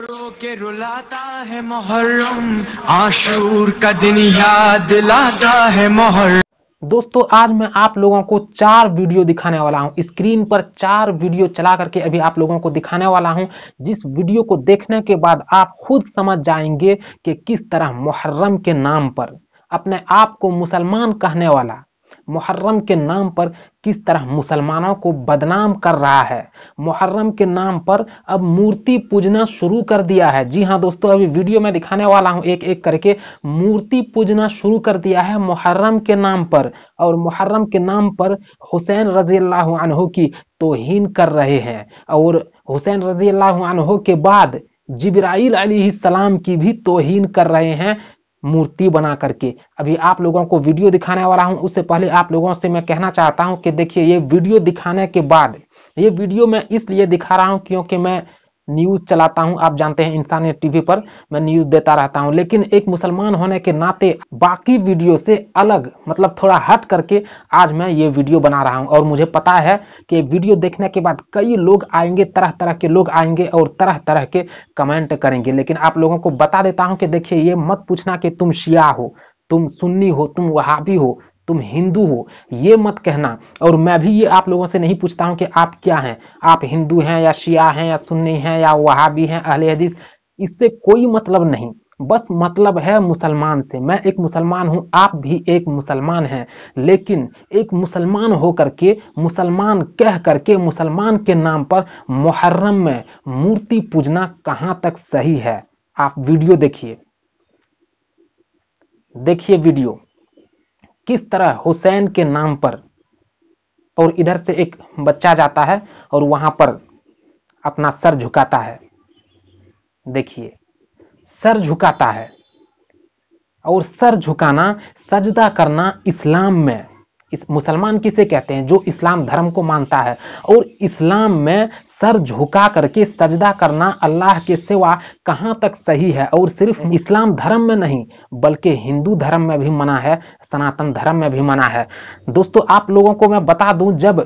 रो के रुलाता है मोहर्रम आशूर का दिन याद लाता है मोहर्रम दोस्तों आज मैं आप लोगों को चार वीडियो दिखाने वाला हूं स्क्रीन पर चार वीडियो चला करके अभी आप लोगों को दिखाने वाला हूं जिस वीडियो को देखने के बाद आप खुद समझ जाएंगे कि किस तरह मुहर्रम के नाम पर अपने आप को मुसलमान कहने वाला मुहर्रम के नाम पर किस तरह मुसलमानों को बदनाम कर रहा है मुहर्रम के नाम पर अब मूर्ति पूजना शुरू कर दिया है जी हाँ दोस्तों अभी वीडियो में दिखाने वाला हूँ एक एक करके मूर्ति पूजना शुरू कर दिया है मुहर्रम के नाम पर और मुहर्रम के नाम पर हुसैन रजी अल्लाह की तोहन कर रहे हैं और हुसैन रजी अल्लाह के बाद जिब्राइल सलाम की भी तोहन कर रहे हैं मूर्ति बना करके अभी आप लोगों को वीडियो दिखाने वाला हूं उससे पहले आप लोगों से मैं कहना चाहता हूं कि देखिए ये वीडियो दिखाने के बाद ये वीडियो मैं इसलिए दिखा रहा हूं क्योंकि मैं न्यूज चलाता हूं आप जानते हैं इंसानी टीवी पर मैं न्यूज देता रहता हूं लेकिन एक मुसलमान होने के नाते बाकी वीडियो से अलग मतलब थोड़ा हट करके आज मैं ये वीडियो बना रहा हूं और मुझे पता है कि वीडियो देखने के बाद कई लोग आएंगे तरह तरह के लोग आएंगे और तरह तरह के कमेंट करेंगे लेकिन आप लोगों को बता देता हूँ कि देखिए ये मत पूछना कि तुम शिया हो तुम सुन्नी हो तुम वहाबी हो तुम हिंदू हो ये मत कहना और मैं भी ये आप लोगों से नहीं पूछता हूं कि आप क्या हैं आप हिंदू हैं या शिया हैं या सुन्नी हैं या वहाबी हैं अहले हदीस इससे कोई मतलब नहीं बस मतलब है मुसलमान से मैं एक मुसलमान हूं आप भी एक मुसलमान हैं लेकिन एक मुसलमान होकर के मुसलमान कह करके मुसलमान के नाम पर मुहर्रम में मूर्ति पूजना कहाँ तक सही है आप वीडियो देखिए देखिए वीडियो किस तरह हुसैन के नाम पर और इधर से एक बच्चा जाता है और वहां पर अपना सर झुकाता है देखिए सर झुकाता है और सर झुकाना सजदा करना इस्लाम में इस मुसलमान किसे कहते हैं जो इस्लाम धर्म को मानता है और इस्लाम में सर झुका करके सजदा करना अल्लाह के सिवा कहाँ तक सही है और सिर्फ इस्लाम धर्म में नहीं बल्कि हिंदू धर्म में भी मना है सनातन धर्म में भी मना है दोस्तों आप लोगों को मैं बता दूं जब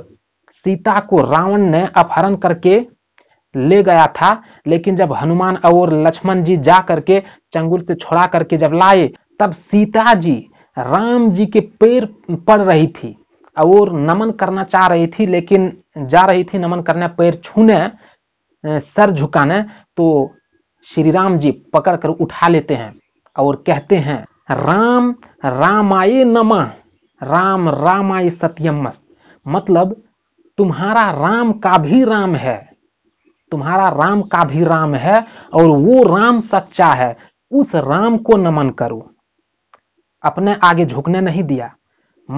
सीता को रावण ने अपहरण करके ले गया था लेकिन जब हनुमान और लक्ष्मण जी जा करके चंगुल से छोड़ा करके जब लाए तब सीता जी राम जी के पैर पड़ रही थी और नमन करना चाह रही थी लेकिन जा रही थी नमन करने पैर छूने सर झुकाने तो श्री राम जी पकड़ कर उठा लेते हैं और कहते हैं राम रामाये नमा राम सत्यम मस्त मतलब तुम्हारा राम का भी राम है तुम्हारा राम का भी राम है और वो राम सच्चा है उस राम को नमन करो अपने आगे झुकने नहीं दिया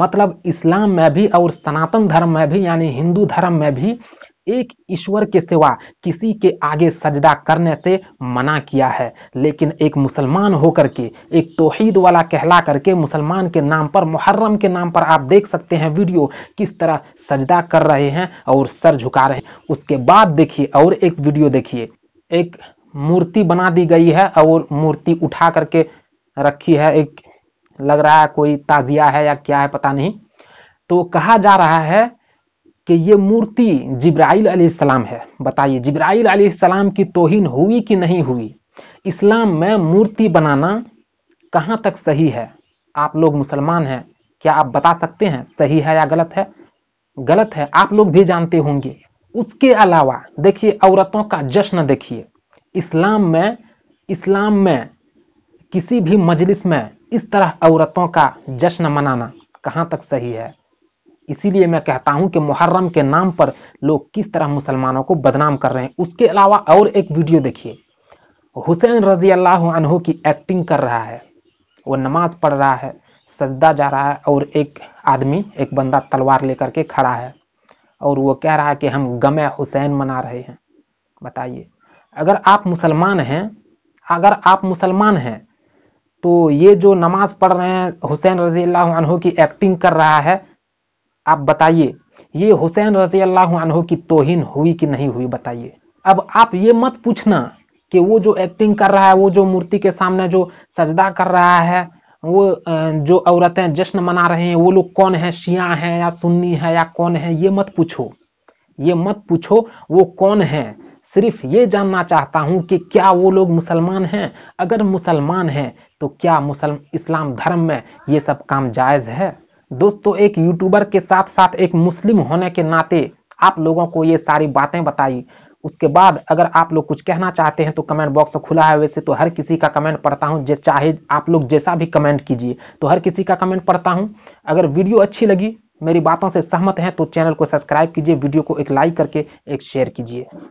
मतलब इस्लाम में भी और सनातन धर्म में भी यानी हिंदू धर्म में भी एक ईश्वर के सिवा किसी के आगे सजदा करने से मना किया है लेकिन एक मुसलमान होकर के एक तोहीद वाला कहला करके मुसलमान के नाम पर मुहर्रम के नाम पर आप देख सकते हैं वीडियो किस तरह सजदा कर रहे हैं और सर झुका रहे हैं उसके बाद देखिए और एक वीडियो देखिए एक मूर्ति बना दी गई है और मूर्ति उठा करके रखी है एक लग रहा है कोई ताजिया है या क्या है पता नहीं तो कहा जा रहा है कि ये मूर्ति जिब्राइल सलाम है बताइए जिब्राइल सलाम की तोहिन हुई कि नहीं हुई इस्लाम में मूर्ति बनाना कहाँ तक सही है आप लोग मुसलमान हैं क्या आप बता सकते हैं सही है या गलत है गलत है आप लोग भी जानते होंगे उसके अलावा देखिए औरतों का जश्न देखिए इस्लाम में इस्लाम में किसी भी मजलिस में इस तरह औरतों का जश्न मनाना कहाँ तक सही है इसीलिए मैं कहता हूं कि मुहर्रम के नाम पर लोग किस तरह मुसलमानों को बदनाम कर रहे हैं उसके अलावा और एक वीडियो देखिए हुसैन रजी अल्लाह अनहो की एक्टिंग कर रहा है वो नमाज पढ़ रहा है सजदा जा रहा है और एक आदमी एक बंदा तलवार लेकर के खड़ा है और वो कह रहा है कि हम गमे हुसैन मना रहे हैं बताइए अगर आप मुसलमान हैं अगर आप मुसलमान हैं तो ये जो नमाज पढ़ रहे हैं हुसैन रजी अल्लाह अनहो की एक्टिंग कर रहा है आप बताइए ये हुसैन रजी अल्लाह अनहो की तोहिन हुई कि नहीं हुई बताइए अब आप ये मत पूछना कि वो जो एक्टिंग कर रहा है वो जो मूर्ति के सामने जो सजदा कर रहा है वो जो औरतें जश्न मना रहे हैं वो लोग कौन है शिया हैं या सुन्नी है या कौन है ये मत पूछो ये मत पूछो वो कौन है सिर्फ ये जानना चाहता हूँ कि क्या वो लोग मुसलमान हैं अगर मुसलमान हैं तो क्या मुसलम इस्लाम धर्म में ये सब काम जायज़ है दोस्तों एक यूट्यूबर के साथ साथ एक मुस्लिम होने के नाते आप लोगों को ये सारी बातें बताई उसके बाद अगर आप लोग कुछ कहना चाहते हैं तो कमेंट बॉक्स खुला है वैसे तो हर किसी का कमेंट पढ़ता हूँ जैसे चाहे आप लोग जैसा भी कमेंट कीजिए तो हर किसी का कमेंट पढ़ता हूँ अगर वीडियो अच्छी लगी मेरी बातों से सहमत हैं तो चैनल को सब्सक्राइब कीजिए वीडियो को एक लाइक करके एक शेयर कीजिए